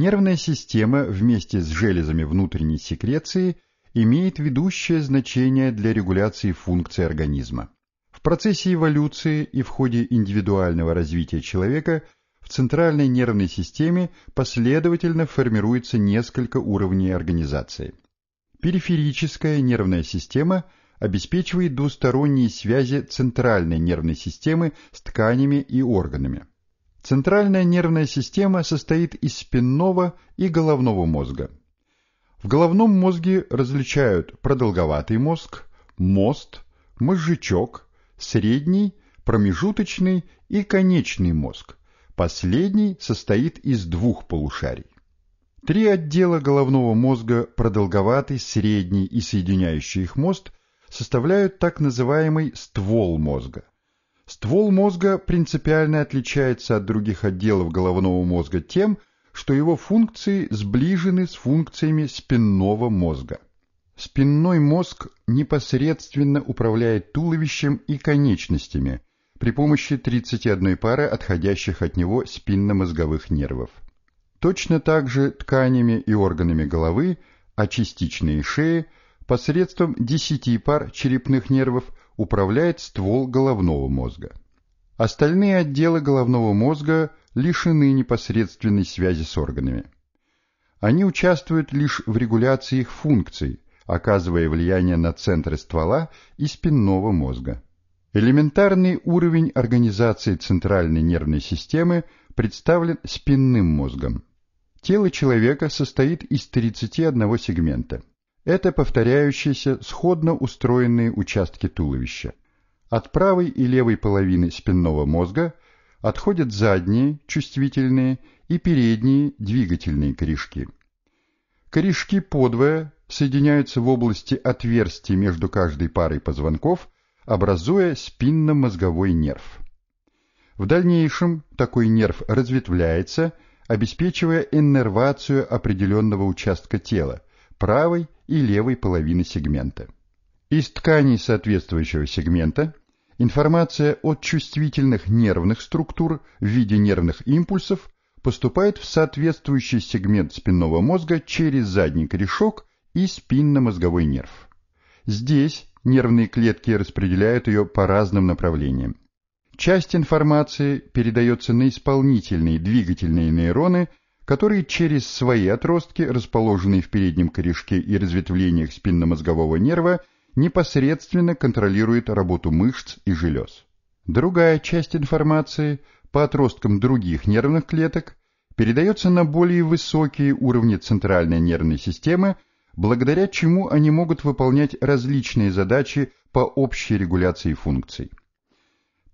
Нервная система вместе с железами внутренней секреции имеет ведущее значение для регуляции функций организма. В процессе эволюции и в ходе индивидуального развития человека в центральной нервной системе последовательно формируется несколько уровней организации. Периферическая нервная система обеспечивает двусторонние связи центральной нервной системы с тканями и органами. Центральная нервная система состоит из спинного и головного мозга. В головном мозге различают продолговатый мозг, мост, мозжечок, средний, промежуточный и конечный мозг. Последний состоит из двух полушарий. Три отдела головного мозга, продолговатый, средний и соединяющий их мост, составляют так называемый ствол мозга – Ствол мозга принципиально отличается от других отделов головного мозга тем, что его функции сближены с функциями спинного мозга. Спинной мозг непосредственно управляет туловищем и конечностями при помощи 31 пары отходящих от него спинномозговых нервов. Точно так же тканями и органами головы, а частично и шеи, посредством 10 пар черепных нервов – управляет ствол головного мозга. Остальные отделы головного мозга лишены непосредственной связи с органами. Они участвуют лишь в регуляции их функций, оказывая влияние на центры ствола и спинного мозга. Элементарный уровень организации центральной нервной системы представлен спинным мозгом. Тело человека состоит из 31 сегмента. Это повторяющиеся, сходно устроенные участки туловища. От правой и левой половины спинного мозга отходят задние, чувствительные, и передние, двигательные корешки. Корешки подвое соединяются в области отверстий между каждой парой позвонков, образуя спинномозговой нерв. В дальнейшем такой нерв разветвляется, обеспечивая иннервацию определенного участка тела, правой и левой половины сегмента. Из тканей соответствующего сегмента информация от чувствительных нервных структур в виде нервных импульсов поступает в соответствующий сегмент спинного мозга через задний корешок и спинномозговой нерв. Здесь нервные клетки распределяют ее по разным направлениям. Часть информации передается на исполнительные двигательные нейроны – которые через свои отростки, расположенные в переднем корешке и разветвлениях спинномозгового нерва, непосредственно контролируют работу мышц и желез. Другая часть информации по отросткам других нервных клеток передается на более высокие уровни центральной нервной системы, благодаря чему они могут выполнять различные задачи по общей регуляции функций.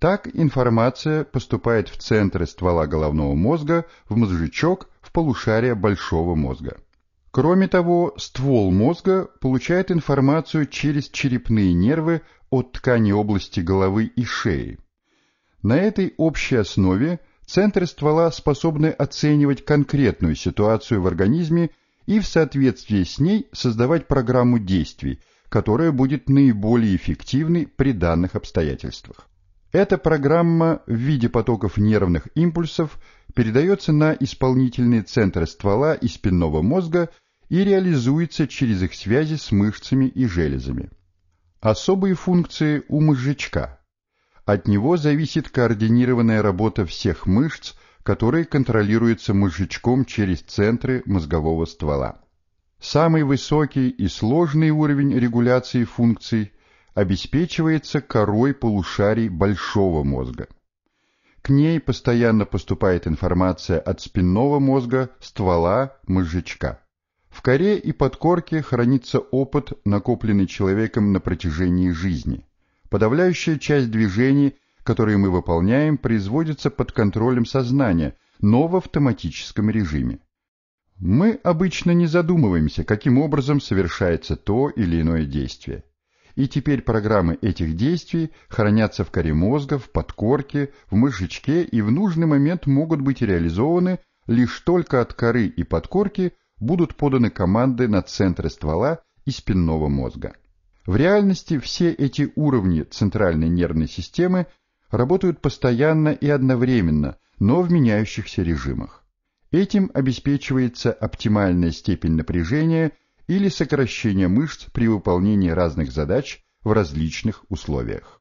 Так информация поступает в центры ствола головного мозга, в мозжечок полушария большого мозга. Кроме того, ствол мозга получает информацию через черепные нервы от ткани области головы и шеи. На этой общей основе центры ствола способны оценивать конкретную ситуацию в организме и в соответствии с ней создавать программу действий, которая будет наиболее эффективной при данных обстоятельствах. Эта программа в виде потоков нервных импульсов передается на исполнительные центры ствола и спинного мозга и реализуется через их связи с мышцами и железами. Особые функции у мозжечка. От него зависит координированная работа всех мышц, которые контролируются мозжечком через центры мозгового ствола. Самый высокий и сложный уровень регуляции функций обеспечивается корой полушарий большого мозга. К ней постоянно поступает информация от спинного мозга, ствола, мозжечка. В коре и подкорке хранится опыт, накопленный человеком на протяжении жизни. Подавляющая часть движений, которые мы выполняем, производится под контролем сознания, но в автоматическом режиме. Мы обычно не задумываемся, каким образом совершается то или иное действие и теперь программы этих действий хранятся в коре мозга, в подкорке, в мышечке и в нужный момент могут быть реализованы лишь только от коры и подкорки будут поданы команды на центры ствола и спинного мозга. В реальности все эти уровни центральной нервной системы работают постоянно и одновременно, но в меняющихся режимах. Этим обеспечивается оптимальная степень напряжения – или сокращение мышц при выполнении разных задач в различных условиях.